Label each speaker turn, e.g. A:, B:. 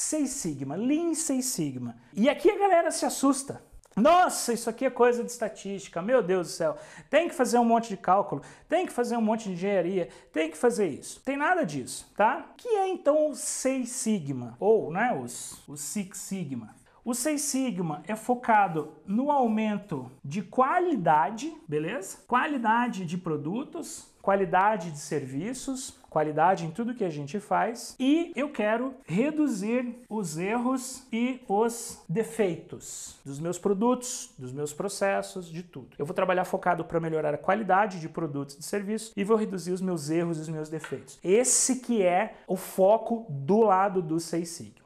A: Seis Sigma, Lean Seis Sigma. E aqui a galera se assusta. Nossa, isso aqui é coisa de estatística, meu Deus do céu. Tem que fazer um monte de cálculo, tem que fazer um monte de engenharia, tem que fazer isso. Tem nada disso, tá? Que é então o Seis Sigma, ou né, os, os Six Sigma. O Seis Sigma é focado no aumento de qualidade, beleza? Qualidade de produtos, qualidade de serviços, qualidade em tudo que a gente faz e eu quero reduzir os erros e os defeitos dos meus produtos, dos meus processos, de tudo. Eu vou trabalhar focado para melhorar a qualidade de produtos e de serviços e vou reduzir os meus erros e os meus defeitos. Esse que é o foco do lado do Seis Sigma.